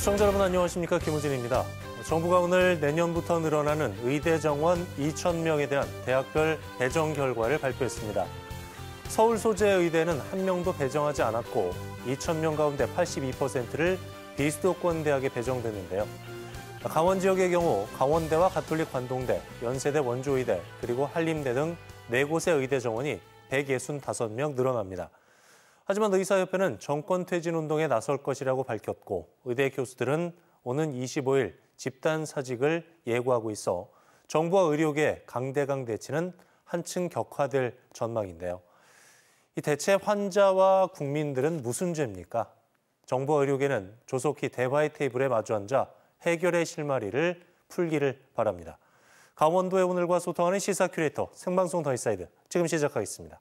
시청자 여러분 안녕하십니까 김우진입니다. 정부가 오늘 내년부터 늘어나는 의대 정원 2천명에 대한 대학별 배정 결과를 발표했습니다. 서울 소재 의대는 한 명도 배정하지 않았고 2천명 가운데 82%를 비수도권 대학에 배정됐는데요. 강원 지역의 경우 강원대와 가톨릭 관동대, 연세대 원조의대, 그리고 한림대 등 4곳의 의대 정원이 165명 늘어납니다. 하지만 의사협회는 정권 퇴진 운동에 나설 것이라고 밝혔고 의대 교수들은 오는 25일 집단 사직을 예고하고 있어 정부와 의료계 강대강 대치는 한층 격화될 전망인데요. 이 대체 환자와 국민들은 무슨 죄입니까? 정부와 의료계는 조속히 대화의 테이블에 마주 앉아 해결의 실마리를 풀기를 바랍니다. 강원도의 오늘과 소통하는 시사 큐레이터 생방송 더이사이드 지금 시작하겠습니다.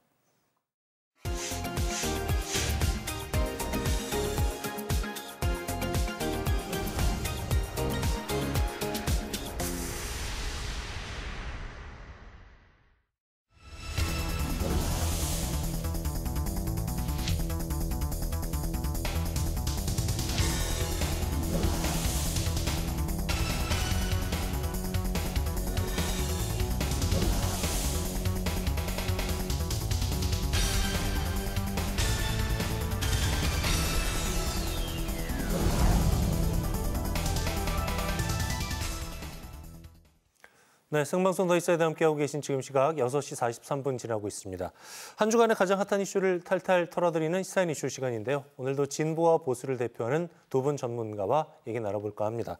네, 생방송 더 있어야 돼 함께하고 계신 지금 시각 6시 43분 지나고 있습니다. 한 주간의 가장 핫한 이슈를 탈탈 털어드리는 시사인 이슈 시간인데요. 오늘도 진보와 보수를 대표하는 두 분 전문가와 얘기 나눠볼까 합니다.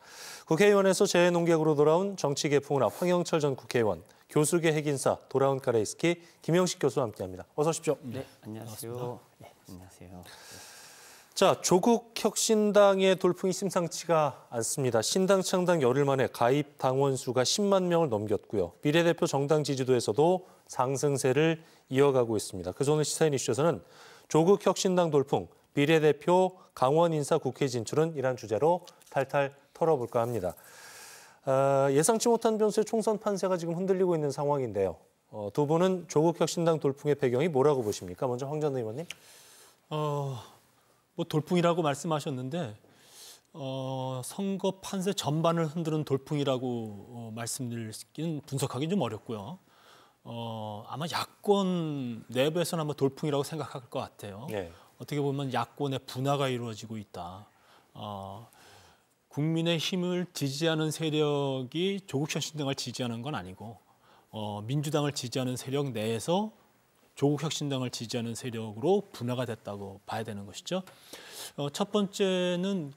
국회의원에서 재해농객으로 돌아온 정치개풍운화 황영철 전 국회의원, 교수계 핵인사 돌아온 카레이스키 김영식 교수와 함께합니다. 어서 오십시오. 네, 안녕하세요. 네, 안녕하세요. 자, 조국 혁신당의 돌풍이 심상치가 않습니다. 신당 창당 열흘 만에 가입 당원 수가 10만 명을 넘겼고요. 비례대표 정당 지지도에서도 상승세를 이어가고 있습니다. 그전에 시사인 이슈에서는 조국 혁신당 돌풍, 비례대표 강원 인사 국회 진출은 이란 주제로 탈탈 털어볼까 합니다. 어, 예상치 못한 변수의 총선 판세가 지금 흔들리고 있는 상황인데요. 어, 두 분은 조국 혁신당 돌풍의 배경이 뭐라고 보십니까? 먼저 황 전 의원님. 어, 뭐 돌풍이라고 말씀하셨는데 어, 선거 판세 전반을 흔드는 돌풍이라고 어, 말씀드리기는 분석하기 좀 어렵고요. 어, 아마 야권 내부에서는 아마 돌풍이라고 생각할 것 같아요. 네. 어떻게 보면 야권의 분화가 이루어지고 있다. 어, 국민의 힘을 지지하는 세력이 조국 혁신 등을 지지하는 건 아니고 어, 민주당을 지지하는 세력 내에서 조국 혁신당을 지지하는 세력으로 분화가 됐다고 봐야 되는 것이죠. 어, 첫 번째는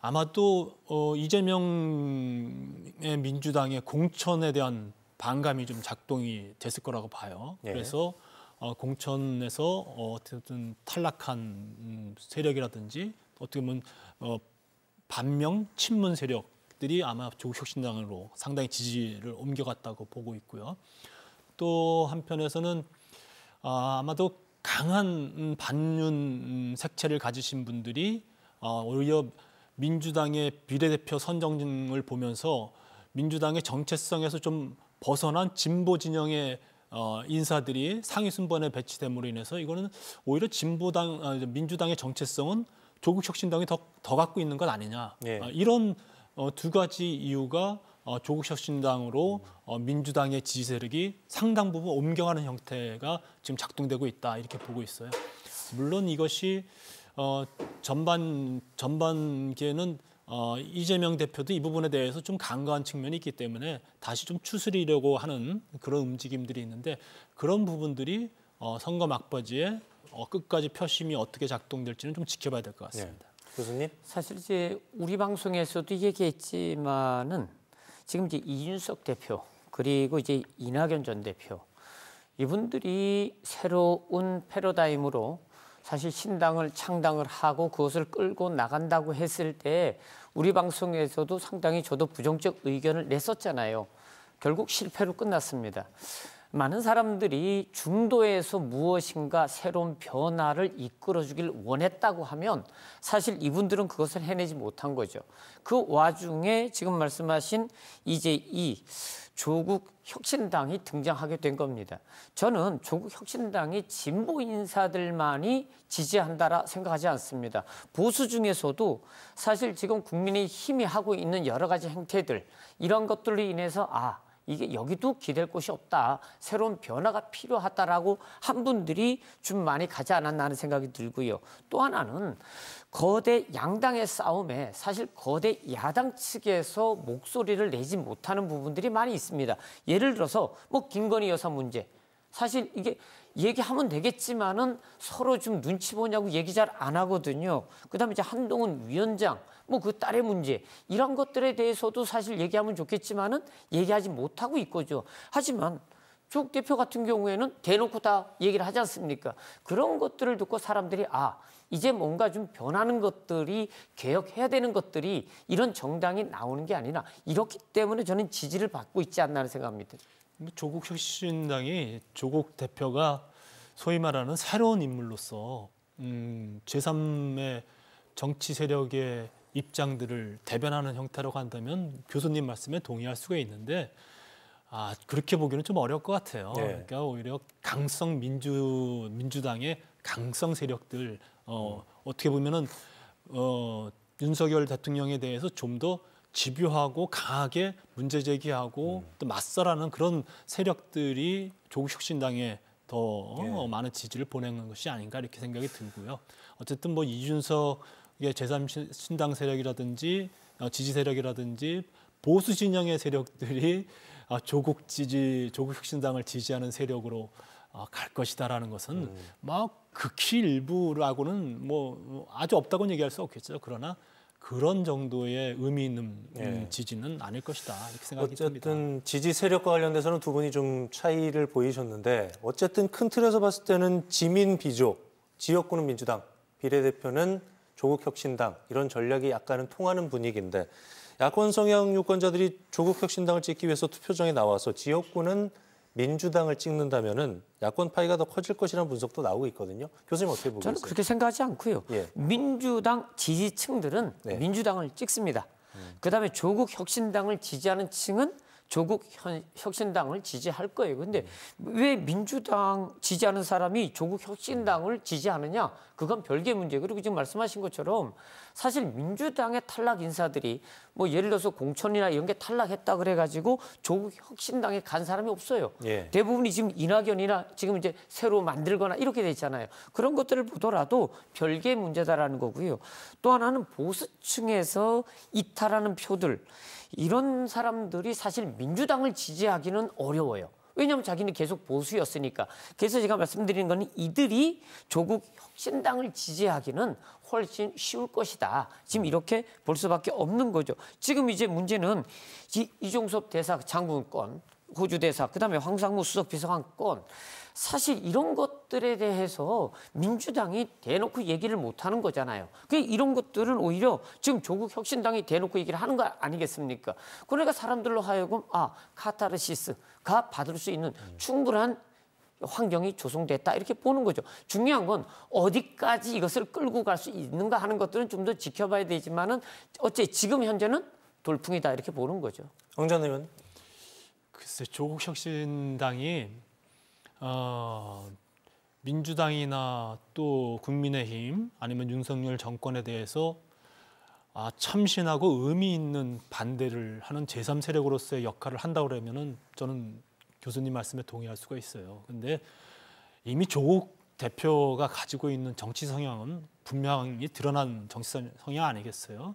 아마도 어, 이재명의 민주당의 공천에 대한 반감이 좀 작동이 됐을 거라고 봐요. 네. 그래서 어, 공천에서 어, 어쨌든 탈락한 음, 세력이라든지 어떻게 보면 어, 반명 친문 세력들이 아마 조국 혁신당으로 상당히 지지를 옮겨갔다고 보고 있고요. 또 한편에서는 아, 아마도 강한 음, 반윤 음, 색채를 가지신 분들이 어, 오히려 민주당의 비례대표 선정을 보면서 민주당의 정체성에서 좀 벗어난 진보 진영의 어, 인사들이 상위 순번에 배치됨으로 인해서 이거는 오히려 진보당 아, 민주당의 정체성은 조국 혁신당이 더, 더 갖고 있는 것 아니냐 네. 이런 어, 두 가지 이유가 어, 조국 혁신당으로 어, 민주당의 지지 세력이 상당 부분 옮겨가는 형태가 지금 작동되고 있다 이렇게 보고 있어요. 물론 이것이 어, 전반 전반기에는 어, 이재명 대표도 이 부분에 대해서 좀 간과한 측면이 있기 때문에 다시 좀 추스리려고 하는 그런 움직임들이 있는데 그런 부분들이 어, 선거 막바지에 어, 끝까지 표심이 어떻게 작동될지는 좀 지켜봐야 될 것 같습니다. 네. 교수님 사실 이제 우리 방송에서도 얘기했지만은 지금 이제 이준석 대표 그리고 이제 이낙연 전 대표 이분들이 새로운 패러다임으로 사실 신당을 창당을 하고 그것을 끌고 나간다고 했을 때 우리 방송에서도 상당히 저도 부정적 의견을 냈었잖아요. 결국 실패로 끝났습니다. 많은 사람들이 중도에서 무엇인가 새로운 변화를 이끌어주길 원했다고 하면 사실 이분들은 그것을 해내지 못한 거죠. 그 와중에 지금 말씀하신 이제 이 조국 혁신당이 등장하게 된 겁니다. 저는 조국 혁신당이 진보 인사들만이 지지한다라 생각하지 않습니다. 보수 중에서도 사실 지금 국민의 힘이 하고 있는 여러 가지 행태들 이런 것들로 인해서 아 이게 여기도 기댈 곳이 없다. 새로운 변화가 필요하다라고 한 분들이 좀 많이 가지 않았나 하는 생각이 들고요. 또 하나는 거대 양당의 싸움에 사실 거대 야당 측에서 목소리를 내지 못하는 부분들이 많이 있습니다. 예를 들어서 뭐 김건희 여사 문제. 사실 이게 얘기하면 되겠지만은 서로 좀 눈치 보냐고 얘기 잘 안 하거든요. 그다음에 이제 한동훈 위원장 뭐그 딸의 문제 이런 것들에 대해서도 사실 얘기하면 좋겠지만은 얘기하지 못하고 있거죠. 하지만 쪽 대표 같은 경우에는 대놓고 다 얘기를 하지 않습니까? 그런 것들을 듣고 사람들이 아 이제 뭔가 좀 변하는 것들이 개혁해야 되는 것들이 이런 정당이 나오는 게 아니라 이렇기 때문에 저는 지지를 받고 있지 않나 하는 생각합니다. 조국 혁신당이 조국 대표가 소위 말하는 새로운 인물로서 음, 제3의 정치 세력의 입장들을 대변하는 형태로고 한다면 교수님 말씀에 동의할 수가 있는데 아 그렇게 보기는 좀 어려울 것 같아요. 네. 그러니까 오히려 강성 민주 민주당의 강성 세력들 어, 음. 어떻게 보면은 어, 윤석열 대통령에 대해서 좀 더 집요하고 강하게 문제 제기하고 음. 또 맞서라는 그런 세력들이 조국혁신당에 더 예. 많은 지지를 보내는 것이 아닌가 이렇게 생각이 들고요. 어쨌든 뭐 이준석 이게 제3신당 세력이라든지 어, 지지 세력이라든지 보수 진영의 세력들이 어, 조국 지지, 조국 혁신당을 지지하는 세력으로 어, 갈 것이다라는 것은 음. 막 뭐 극히 일부라고는 뭐, 뭐 아주 없다고는 얘기할 수 없겠죠. 그러나 그런 정도의 의미 있는 예. 지지는 아닐 것이다 이렇게 생각이 어쨌든 듭니다. 지지 세력과 관련돼서는 두 분이 좀 차이를 보이셨는데 어쨌든 큰 틀에서 봤을 때는 지민 비족, 지역구는 민주당, 비례대표는 조국 혁신당 이런 전략이 약간은 통하는 분위기인데 야권 성향 유권자들이 조국 혁신당을 찍기 위해서 투표장에 나와서 지역구는 민주당을 찍는다면은 야권 파이가 더 커질 것이라는 분석도 나오고 있거든요. 교수님 어떻게 보고 저는 있어요? 그렇게 생각하지 않고요. 예. 민주당 지지층들은 네. 민주당을 찍습니다. 음. 그다음에 조국 혁신당을 지지하는 층은 조국 현, 혁신당을 지지할 거예요. 근데 왜 민주당 지지하는 사람이 조국 혁신당을 지지하느냐? 그건 별개 문제. 그리고 지금 말씀하신 것처럼 사실 민주당의 탈락 인사들이 뭐 예를 들어서 공천이나 이런 게 탈락했다 그래가지고 조국 혁신당에 간 사람이 없어요. 예. 대부분이 지금 이낙연이나 지금 이제 새로 만들거나 이렇게 돼 있잖아요. 그런 것들을 보더라도 별개의 문제다라는 거고요. 또 하나는 보수층에서 이탈하는 표들 이런 사람들이 사실 민주당을 지지하기는 어려워요. 왜냐하면 자기는 계속 보수였으니까. 그래서 제가 말씀드리는 거는 이들이 조국 혁신당을 지지하기는 훨씬 쉬울 것이다. 지금 이렇게 볼 수밖에 없는 거죠. 지금 이제 문제는 이, 이종섭 대사 장군 권 호주 대사, 그다음에 황상무 수석 비서관 권 사실 이런 것들에 대해서 민주당이 대놓고 얘기를 못하는 거잖아요. 그 이런 것들은 오히려 지금 조국 혁신당이 대놓고 얘기를 하는 거 아니겠습니까? 그러니까 사람들로 하여금 아 카타르시스가 받을 수 있는 충분한 환경이 조성됐다 이렇게 보는 거죠. 중요한 건 어디까지 이것을 끌고 갈 수 있는가 하는 것들은 좀 더 지켜봐야 되지만은 어째 지금 현재는 돌풍이다 이렇게 보는 거죠. 황전 의원. 글쎄 조국 혁신당이 어, 민주당이나 또 국민의힘 아니면 윤석열 정권에 대해서 아, 참신하고 의미 있는 반대를 하는 제3세력으로서의 역할을 한다고 그러면은 저는 교수님 말씀에 동의할 수가 있어요. 근데 이미 조국 대표가 가지고 있는 정치 성향은 분명히 드러난 정치 성향 아니겠어요?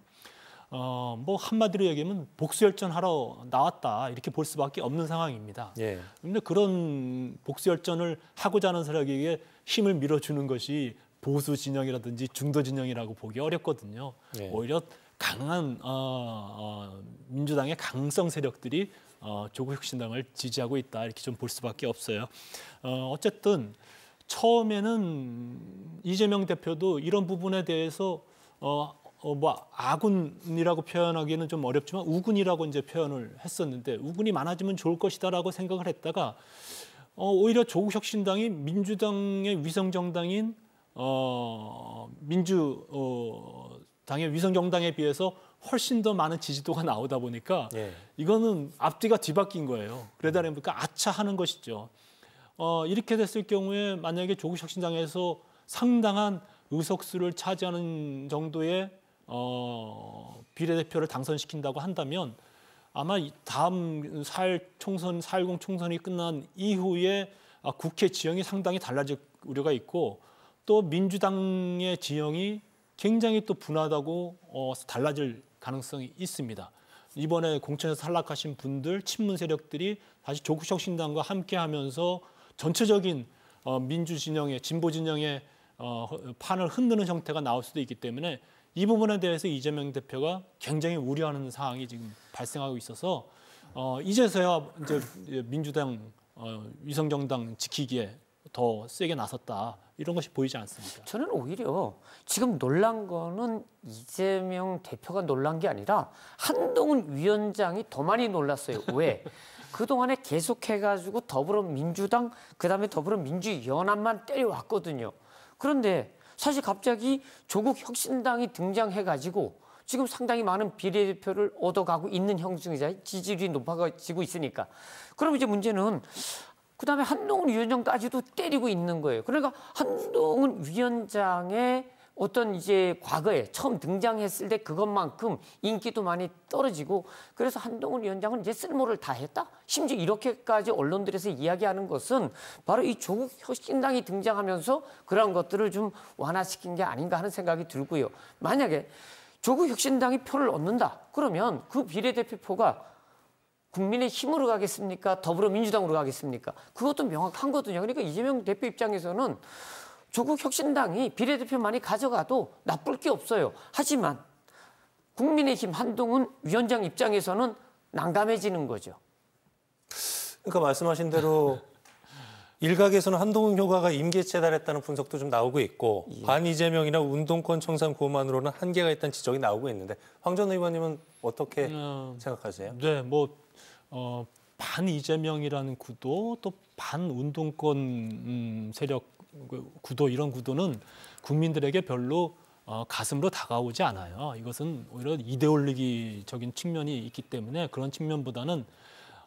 어, 뭐 한마디로 얘기하면 복수열전하러 나왔다 이렇게 볼 수밖에 없는 상황입니다. 예. 그런데 그런 복수열전을 하고자 하는 세력에게 힘을 밀어주는 것이 보수 진영이라든지 중도 진영이라고 보기 어렵거든요. 예. 오히려 강한 어, 어, 민주당의 강성 세력들이 어, 조국혁신당을 지지하고 있다 이렇게 좀 볼 수밖에 없어요. 어, 어쨌든 처음에는 이재명 대표도 이런 부분에 대해서 어, 어, 뭐 아군이라고 표현하기는 좀 어렵지만 우군이라고 이제 표현을 했었는데 우군이 많아지면 좋을 것이다라고 생각을 했다가 어, 오히려 조국혁 신당이 민주당의 위성 정당인 어, 민주 어, 당의 위성 정당에 비해서 훨씬 더 많은 지지도가 나오다 보니까 예. 이거는 앞뒤가 뒤바뀐 거예요. 그러다 보니까 그러니까 아차 하는 것이죠. 어, 이렇게 됐을 경우에 만약에 조국혁 신당에서 상당한 의석수를 차지하는 정도의 어, 비례대표를 당선시킨다고 한다면 아마 다음 4 총선, 4.10 총선이 끝난 이후에 아, 국회 지형이 상당히 달라질 우려가 있고 또 민주당의 지형이 굉장히 또 분하다고 어, 달라질 가능성이 있습니다. 이번에 공천에서 탈락하신 분들, 친문 세력들이 다시 조국 혁신당과 함께하면서 전체적인 어, 민주 진영의 진보 진영의 어, 판을 흔드는 형태가 나올 수도 있기 때문에 이 부분에 대해서 이재명 대표가 굉장히 우려하는 상황이 지금 발생하고 있어서 어, 이제서야 이제 민주당 어, 위성정당 지키기에 더 세게 나섰다 이런 것이 보이지 않습니다. 저는 오히려 지금 놀란 거는 이재명 대표가 놀란 게 아니라 한동훈 위원장이 더 많이 놀랐어요. 왜? 그동안에 계속해가지고 더불어민주당 그다음에 더불어민주연합만 때려왔거든요. 그런데 사실 갑자기 조국 혁신당이 등장해가지고 지금 상당히 많은 비례대표를 얻어가고 있는 형성이자 지지율이 높아지고 있으니까. 그럼 이제 문제는 그다음에 한동훈 위원장까지도 때리고 있는 거예요. 그러니까 한동훈 위원장의 어떤 이제 과거에 처음 등장했을 때 그것만큼 인기도 많이 떨어지고 그래서 한동훈 위원장은 이제 쓸모를 다했다. 심지어 이렇게까지 언론들에서 이야기하는 것은 바로 이 조국 혁신당이 등장하면서 그런 것들을 좀 완화시킨 게 아닌가 하는 생각이 들고요. 만약에 조국 혁신당이 표를 얻는다. 그러면 그 비례대표표가 국민의 힘으로 가겠습니까? 더불어민주당으로 가겠습니까? 그것도 명확한 거거든요. 그러니까 이재명 대표 입장에서는 조국 혁신당이 비례대표만이 가져가도 나쁠 게 없어요. 하지만 국민의힘 한동훈 위원장 입장에서는 난감해지는 거죠. 그러니까 말씀하신 대로 일각에서는 한동훈 효과가 임계치에 달했다는 분석도 좀 나오고 있고 예. 반 이재명이나 운동권 청산 고만으로는 한계가 있다는 지적이 나오고 있는데 황 전 의원님은 어떻게 음, 생각하세요? 네, 뭐 어, 반 이재명이라는 구도 또 반 운동권 음, 세력 그 구도 이런 구도는 국민들에게 별로 어, 가슴으로 다가오지 않아요. 이것은 오히려 이데올리기적인 측면이 있기 때문에 그런 측면보다는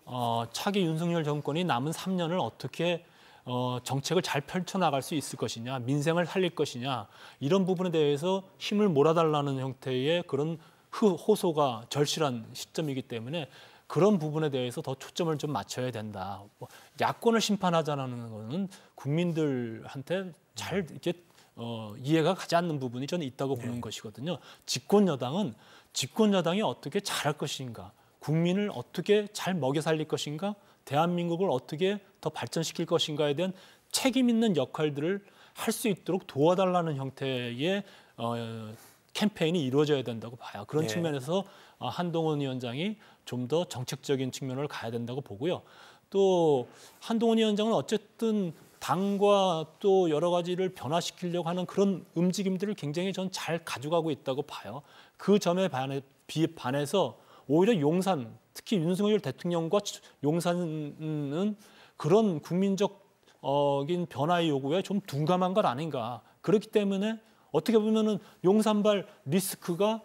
어, 차기 윤석열 정권이 남은 3년을 어떻게 어, 정책을 잘 펼쳐나갈 수 있을 것이냐, 민생을 살릴 것이냐 이런 부분에 대해서 힘을 몰아달라는 형태의 그런 호소가 절실한 시점이기 때문에 그런 부분에 대해서 더 초점을 좀 맞춰야 된다. 뭐 야권을 심판하자는 것은 국민들한테 잘 이렇게 어, 이해가 가지 않는 부분이 저는 있다고 보는 네. 것이거든요. 집권 여당은 집권 여당이 어떻게 잘할 것인가, 국민을 어떻게 잘 먹여 살릴 것인가, 대한민국을 어떻게 더 발전시킬 것인가에 대한 책임 있는 역할들을 할 수 있도록 도와달라는 형태의 어, 캠페인이 이루어져야 된다고 봐요. 그런 네. 측면에서 어, 한동훈 위원장이 좀더 정책적인 측면을 가야 된다고 보고요. 또 한동훈 위원장은 어쨌든 당과 또 여러 가지를 변화시키려고 하는 그런 움직임들을 굉장히 전 잘 가져가고 있다고 봐요. 그 점에 반해, 비, 반해서 오히려 용산, 특히 윤석열 대통령과 용산은 그런 국민적인 변화의 요구에 좀 둔감한 것 아닌가. 그렇기 때문에 어떻게 보면은 용산발 리스크가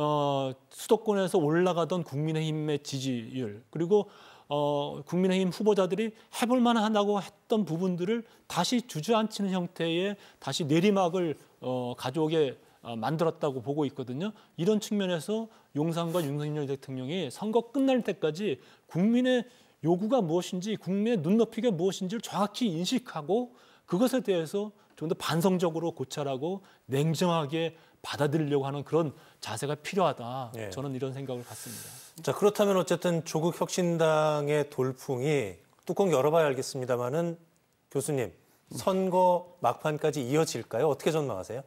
어, 수도권에서 올라가던 국민의힘의 지지율 그리고 어, 국민의힘 후보자들이 해볼 만하다고 했던 부분들을 다시 주저앉히는 형태의 다시 내리막을 어, 가져오게 어, 만들었다고 보고 있거든요. 이런 측면에서 용산과 윤석열 대통령이 선거 끝날 때까지 국민의 요구가 무엇인지 국민의 눈높이가 무엇인지를 정확히 인식하고 그것에 대해서 좀 더 반성적으로 고찰하고 냉정하게 받아들이려고 하는 그런 자세가 필요하다. 예. 저는 이런 생각을 갖습니다. 자 그렇다면 어쨌든 조국 혁신당의 돌풍이 뚜껑 열어봐야 알겠습니다만은 교수님 선거 막판까지 이어질까요? 어떻게 전망하세요?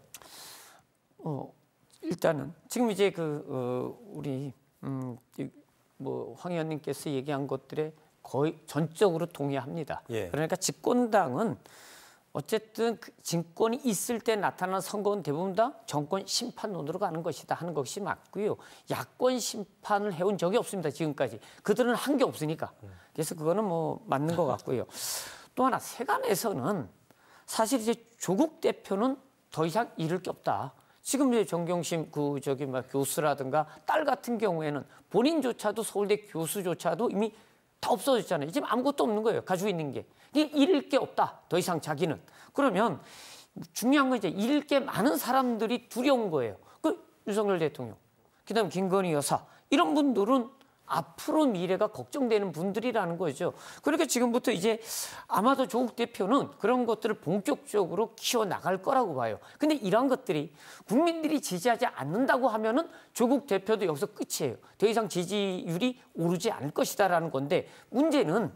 어 일단은 지금 이제 그 어, 우리 음뭐 황의원님께서 얘기한 것들에 거의 전적으로 동의합니다. 예. 그러니까 집권당은 어쨌든 증권이 그 있을 때 나타나는 선거는 대부분 다 정권 심판론으로 가는 것이다 하는 것이 맞고요. 야권 심판을 해온 적이 없습니다. 지금까지. 그들은 한 게 없으니까. 그래서 그거는 뭐 맞는 것 같고요. 또 하나 세간에서는 사실 이제 조국 대표는 더 이상 잃을 게 없다. 지금 이제 정경심 그 저기 막 교수라든가 딸 같은 경우에는 본인조차도 서울대 교수조차도 이미 다 없어졌잖아요. 지금 아무것도 없는 거예요. 가지고 있는 게. 이게 잃을 게 없다. 더 이상 자기는. 그러면 중요한 건 이제 잃을 게 많은 사람들이 두려운 거예요. 그 윤석열 대통령, 그다음 김건희 여사 이런 분들은 앞으로 미래가 걱정되는 분들이라는 거죠. 그러니까 지금부터 이제 아마도 조국 대표는 그런 것들을 본격적으로 키워나갈 거라고 봐요. 근데 이런 것들이 국민들이 지지하지 않는다고 하면은 조국 대표도 여기서 끝이에요. 더 이상 지지율이 오르지 않을 것이다라는 건데 문제는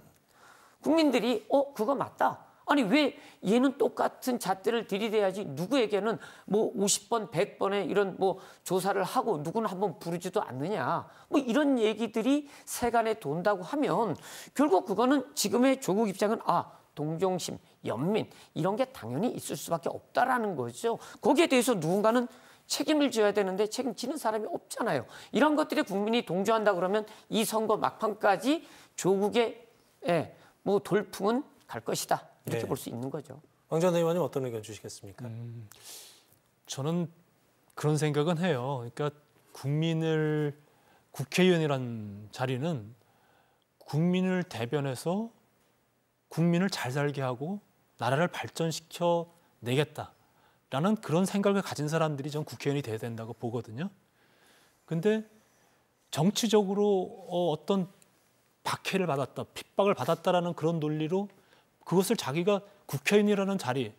국민들이 어 그거 맞다. 아니 왜 얘는 똑같은 잣대를 들이대야지 누구에게는 뭐 50번, 1 0 0번에 이런 뭐 조사를 하고 누구는 한번 부르지도 않느냐. 뭐 이런 얘기들이 세간에 돈다고 하면 결국 그거는 지금의 조국 입장은 아 동정심, 연민 이런 게 당연히 있을 수밖에 없다라는 거죠. 거기에 대해서 누군가는 책임을 져야 되는데 책임지는 사람이 없잖아요. 이런 것들이 국민이 동조한다 그러면 이 선거 막판까지 조국의 예, 뭐 돌풍은 갈 것이다 이렇게 네. 볼수 있는 거죠. 왕전 의원님 어떤 의견 주시겠습니까? 음, 저는 그런 생각은 해요. 그러니까 국민을 국회의원이란 자리는 국민을 대변해서 국민을 잘 살게 하고 나라를 발전시켜 내겠다라는 그런 생각을 가진 사람들이 전 국회의원이 돼야 된다고 보거든요. 근데 정치적으로 어, 어떤 박해를 받았다, 핍박을 받았다라는 그런 논리로 그것을 자기가 국회의원이라는 자리,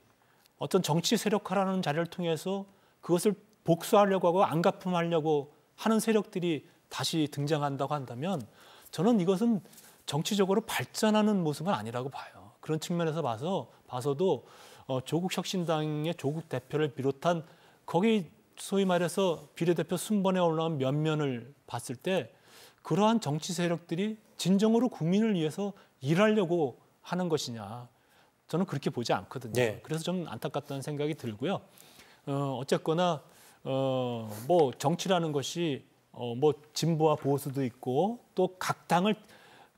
어떤 정치 세력화라는 자리를 통해서 그것을 복수하려고 하고 안갚음하려고 하는 세력들이 다시 등장한다고 한다면 저는 이것은 정치적으로 발전하는 모습은 아니라고 봐요. 그런 측면에서 봐서 봐서도 어, 조국 혁신당의 조국 대표를 비롯한 거기 소위 말해서 비례대표 순번에 올라온 면면을 봤을 때 그러한 정치 세력들이 진정으로 국민을 위해서 일하려고 하는 것이냐 저는 그렇게 보지 않거든요. 네. 그래서 좀 안타깝다는 생각이 들고요. 어, 어쨌거나 어, 뭐 정치라는 것이 어, 뭐 진보와 보수도 있고 또 각 당을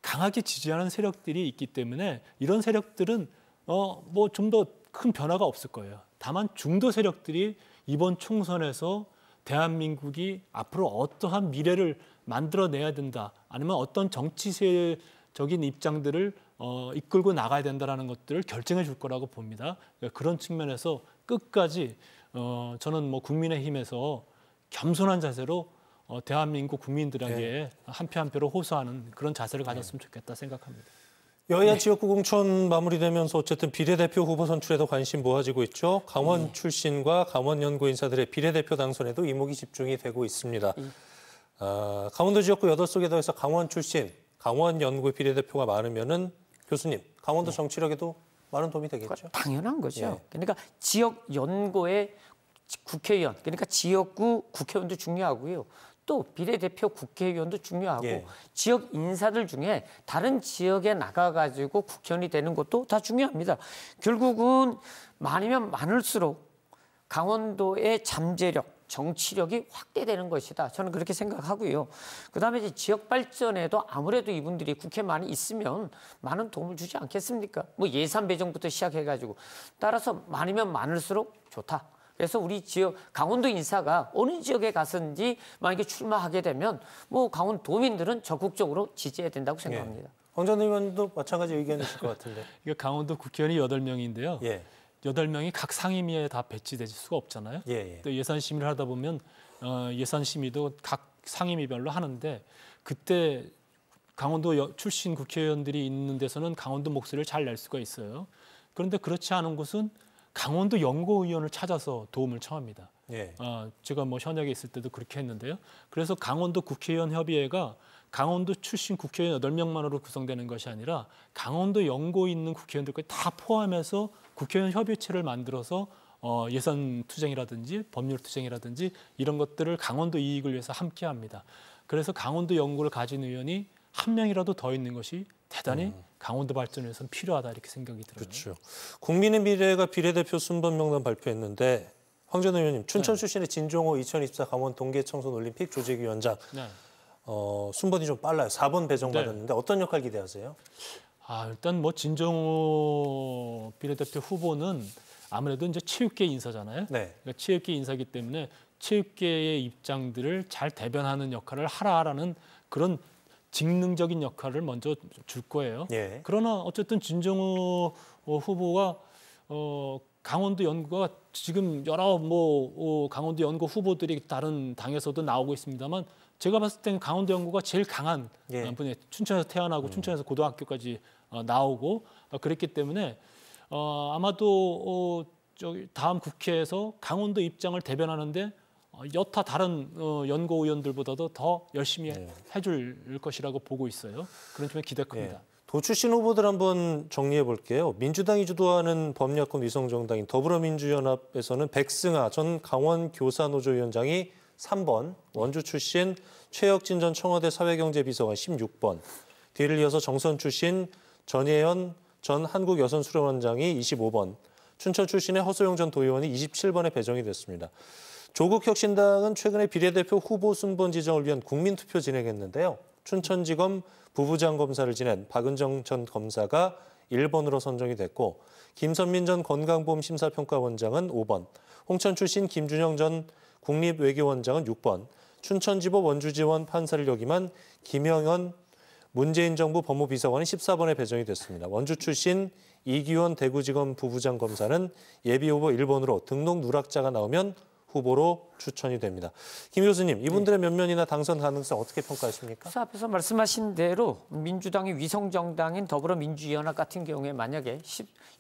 강하게 지지하는 세력들이 있기 때문에 이런 세력들은 어, 뭐 좀 더 큰 변화가 없을 거예요. 다만 중도 세력들이 이번 총선에서 대한민국이 앞으로 어떠한 미래를 만들어내야 된다. 아니면 어떤 정치세적인 입장들을 어, 이끌고 나가야 된다라는 것들을 결정해 줄 거라고 봅니다. 그러니까 그런 측면에서 끝까지 어, 저는 뭐 국민의힘에서 겸손한 자세로 어, 대한민국 국민들에게 네. 한표 한 표로 호소하는 그런 자세를 가졌으면 좋겠다 생각합니다. 네. 여야 네. 지역구 공천 마무리되면서 어쨌든 비례대표 후보 선출에도 관심 모아지고 있죠. 강원 네. 출신과 강원 연구 인사들의 비례대표 당선에도 이목이 집중이 되고 있습니다. 음. 어, 강원도 지역구 여덟 속에더 해서 강원 출신, 강원 연구 비례대표가 많으면은 교수님, 강원도 네. 정치력에도 많은 도움이 그러니까 되겠죠. 당연한 거죠. 예. 그러니까 지역 연고의 국회의원, 그러니까 지역구 국회의원도 중요하고요. 또 비례대표 국회의원도 중요하고 예. 지역 인사들 중에 다른 지역에 나가가지고 국회의원이 되는 것도 다 중요합니다. 결국은 많으면 많을수록 강원도의 잠재력, 정치력이 확대되는 것이다. 저는 그렇게 생각하고요. 그다음에 이제 지역 발전에도 아무래도 이분들이 국회만이 있으면 많은 도움을 주지 않겠습니까? 뭐 예산 배정부터 시작해 가지고 따라서 많으면 많을수록 좋다. 그래서 우리 지역 강원도 인사가 어느 지역에 갔는지 만약에 출마하게 되면 뭐 강원도민들은 적극적으로 지지해야 된다고 생각합니다. 예. 황전 의원도 마찬가지 의견이실 것 같은데. 이거 강원도 국회의원이 여 명인데요 예. 여덟 명이각 상임위에 다 배치될 수가 없잖아요. 예, 예. 또 예산 심의를 하다 보면 어, 예산 심의도 각 상임위별로 하는데 그때 강원도 출신 국회의원들이 있는 데서는 강원도 목소리를 잘 낼 수가 있어요. 그런데 그렇지 않은 곳은 강원도 연구위원을 찾아서 도움을 청합니다. 예. 어, 제가 뭐 현역에 있을 때도 그렇게 했는데요. 그래서 강원도 국회의원 협의회가 강원도 출신 국회의원 8명만으로 구성되는 것이 아니라 강원도 연고 있는 국회의원들까지 다 포함해서 국회의원 협의체를 만들어서 어, 예산 투쟁이라든지 법률 투쟁이라든지 이런 것들을 강원도 이익을 위해서 함께 합니다. 그래서 강원도 연구를 가진 의원이 한 명이라도 더 있는 것이 대단히 음. 강원도 발전에선 필요하다 이렇게 생각이 들어요. 그렇죠. 국민의 미래가 비례대표 순번 명단 발표했는데 황전 의원님 춘천 네. 출신의 진종호 2024 강원 동계 청소 올림픽 조직위원장 네. 어, 순번이 좀 빨라요. 4번 배정받았는데 네. 어떤 역할 기대하세요? 아, 일단 뭐 진정호 비례대표 후보는 아무래도 이제 체육계 인사잖아요. 네. 그러니까 체육계 인사기 때문에 체육계의 입장들을 잘 대변하는 역할을 하라라는 그런 직능적인 역할을 먼저 줄 거예요. 예. 그러나 어쨌든 진정호 후보가 어, 강원도 연구가 지금 여러 뭐 어, 강원도 연구 후보들이 다른 당에서도 나오고 있습니다만 제가 봤을 땐 강원도 연구가 제일 강한 예. 분이 춘천에서 태어나고 음. 춘천에서 고등학교까지 어, 나오고 어, 그랬기 때문에 어, 아마도 어, 저기 다음 국회에서 강원도 입장을 대변하는데 여타 다른 어, 연구위원들보다도 더 열심히 네. 해줄 것이라고 보고 있어요. 그런 점에 기대 네. 큽니다. 네. 도 출신 후보들 한번 정리해 볼게요. 민주당이 주도하는 범야권 위성정당인 더불어민주연합에서는 백승아 전 강원 교사노조위원장이 3번, 원주 출신 최혁진 전 청와대 사회경제비서관 16번, 뒤를 이어서 정선 출신 전혜연전 한국여성수련원장이 25번, 춘천 출신의 허소영 전 도의원이 27번에 배정이 됐습니다. 조국혁신당은 최근에 비례대표 후보 순번 지정을 위한 국민투표 진행했는데요. 춘천지검 부부장검사를 지낸 박은정 전 검사가 1번으로 선정이 됐고 김선민 전 건강보험 심사평가원장은 5번, 홍천 출신 김준영 전 국립외교원장은 6번, 춘천지법 원주지원 판사를 역임한 김영현 문재인 정부 법무비서관이 14번에 배정이 됐습니다. 원주 출신 이기원 대구지검 부부장 검사는 예비 후보 1번으로 등록 누락자가 나오면 후보로 추천이 됩니다. 김 교수님, 이분들의 면면이나 당선 가능성 어떻게 평가하십니까? 그래서 앞에서 말씀하신 대로 민주당의 위성정당인 더불어민주연합 같은 경우에 만약에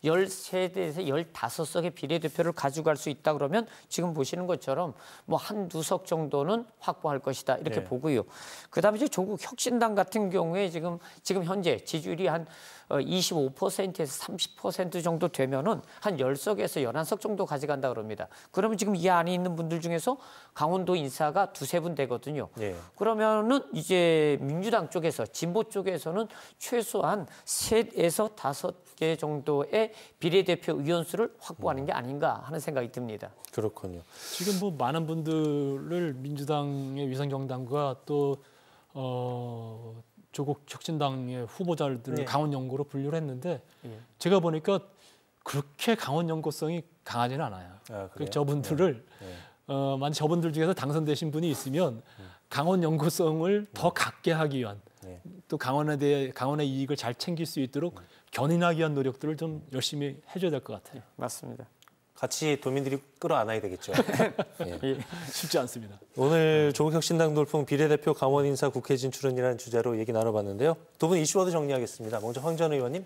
13대에서 15석의 비례대표를 가져갈 수 있다 그러면 지금 보시는 것처럼 뭐 한두 석 정도는 확보할 것이다 이렇게 네. 보고요. 그다음에 이제 조국 혁신당 같은 경우에 지금 지금 현재 지지율이 한 25%에서 어, 30% 정도 되면은 한 10석에서 11석 정도 가져간다 그럽니다. 그러면 지금 이 안에 있는 분들 중에서 해서 강원도 인사가 두세 분 되거든요. 네. 그러면은 이제 민주당 쪽에서 진보 쪽에서는 최소한 셋에서 다섯 개 정도의 비례대표 의원 수를 확보하는 게 아닌가 하는 생각이 듭니다. 그렇군요. 지금 뭐 많은 분들을 민주당의 위성정당과 또 어, 조국 혁신당의 후보자들을 네. 강원 연고로 분류를 했는데 네. 제가 보니까 그렇게 강원 연고성이 강하지는 않아요. 아, 그 저분들을 네. 네. 어, 만약 저분들 중에서 당선되신 분이 있으면 강원 연구성을 더 갖게 하기 위한 네. 또 강원에 대해 강원의 이익을 잘 챙길 수 있도록 견인하기 위한 노력들을 좀 열심히 해줘야 될 것 같아요. 네, 맞습니다. 같이 도민들이 끌어안아야 되겠죠. 네. 예. 쉽지 않습니다. 오늘 조국혁 신당 돌풍 비례대표 강원 인사 국회 진출은이라는 주제로 얘기 나눠봤는데요. 두 분 이슈와도 정리하겠습니다. 먼저 황전 의원님.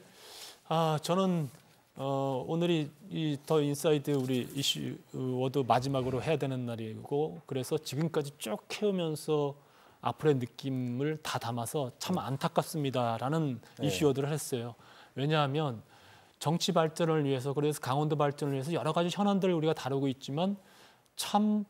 아 저는 어, 오늘이 이더 인사이드 우리 이슈 워드 마지막으로 해야 되는 날이고 그래서 지금까지 쭉 해오면서 앞으로의 느낌을 다 담아서 참 네. 안타깝습니다라는 네. 이슈 워드를 했어요. 왜냐하면 정치 발전을 위해서 그래서 강원도 발전을 위해서 여러 가지 현안들을 우리가 다루고 있지만 참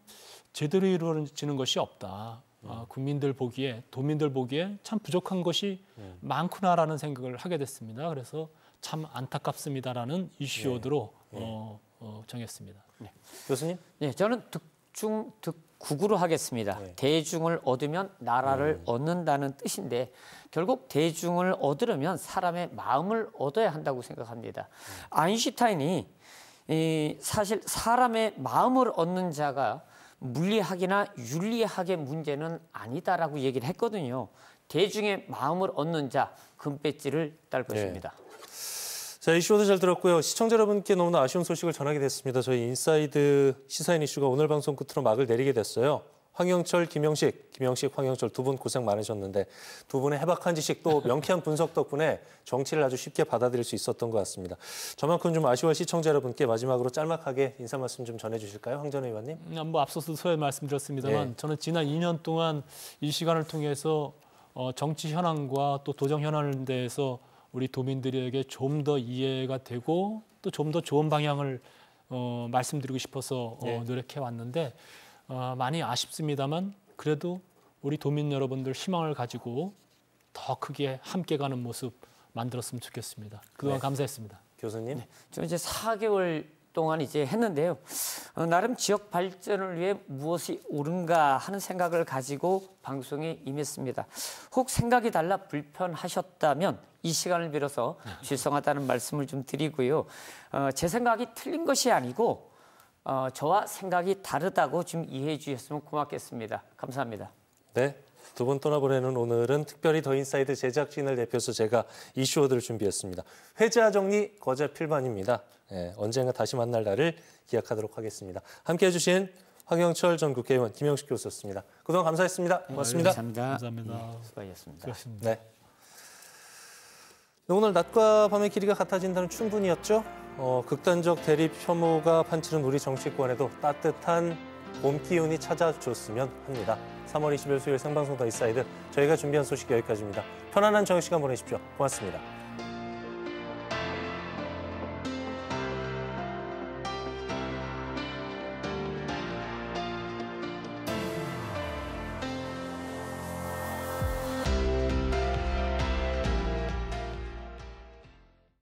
제대로 이루어지는 것이 없다. 아, 국민들 보기에 도민들 보기에 참 부족한 것이 네. 많구나라는 생각을 하게 됐습니다. 그래서 참 안타깝습니다라는 이슈어드로 네. 어, 네. 어, 정했습니다. 네. 교수님? 네, 저는 득중 득국으로 하겠습니다. 네. 대중을 얻으면 나라를 음. 얻는다는 뜻인데 결국 대중을 얻으려면 사람의 마음을 얻어야 한다고 생각합니다. 음. 아인슈타인이 이 사실 사람의 마음을 얻는 자가 물리학이나 윤리학의 문제는 아니다라고 얘기를 했거든요. 대중의 마음을 얻는 자 금배지를 딸 네. 것입니다. 네. 자, 이슈도 잘 들었고요. 시청자 여러분께 너무나 아쉬운 소식을 전하게 됐습니다. 저희 인사이드 시사인 이슈가 오늘 방송 끝으로 막을 내리게 됐어요. 황영철, 김영식, 김영식, 황영철 두 분 고생 많으셨는데 두 분의 해박한 지식 또 명쾌한 분석 덕분에 정치를 아주 쉽게 받아들일 수 있었던 것 같습니다. 저만큼 좀 아쉬워할 시청자 여러분께 마지막으로 짤막하게 인사 말씀 좀 전해주실까요? 황 전 의원님. 뭐 앞서서 소회 말씀드렸습니다만 네. 저는 지난 2년 동안 이 시간을 통해서 어, 정치 현황과 또 도정 현황에 대해서 우리 도민들에게 좀 더 이해가 되고 또 좀 더 좋은 방향을 어, 말씀드리고 싶어서 어, 네. 노력해 왔는데 어, 많이 아쉽습니다만 그래도 우리 도민 여러분들 희망을 가지고 더 크게 함께 가는 모습 만들었으면 좋겠습니다. 그동안 네. 감사했습니다. 교수님, 네. 저 이제 4개월 동안 이제 했는데요. 어, 나름 지역 발전을 위해 무엇이 옳은가 하는 생각을 가지고 방송에 임했습니다. 혹 생각이 달라 불편하셨다면 이 시간을 빌어서 네. 죄송하다는 말씀을 좀 드리고요. 어, 제 생각이 틀린 것이 아니고 어, 저와 생각이 다르다고 좀 이해해 주셨으면 고맙겠습니다. 감사합니다. 네, 두분 떠나보내는 오늘은 특별히 더 인사이드 제작진을 대표해서 제가 이슈워드를 준비했습니다. 회자 정리 거제 필반입니다. 예, 언젠가 다시 만날 날을 기약하도록 하겠습니다. 함께해 주신 황영철 전 국회의원, 김영식 교수였습니다. 그동안 감사했습니다. 고맙습니다. 네, 감사합니다. 감사합니다. 음, 수고하셨습니다. 네. 오늘 낮과 밤의 길이가 같아진다는 충분이었죠? 어, 극단적 대립 혐오가 판치는 우리 정치권에도 따뜻한 봄 기운이 찾아줬으면 합니다. 3월 20일 수요일 생방송 더 이사이드 저희가 준비한 소식 여기까지입니다. 편안한 저녁 시간 보내십시오. 고맙습니다.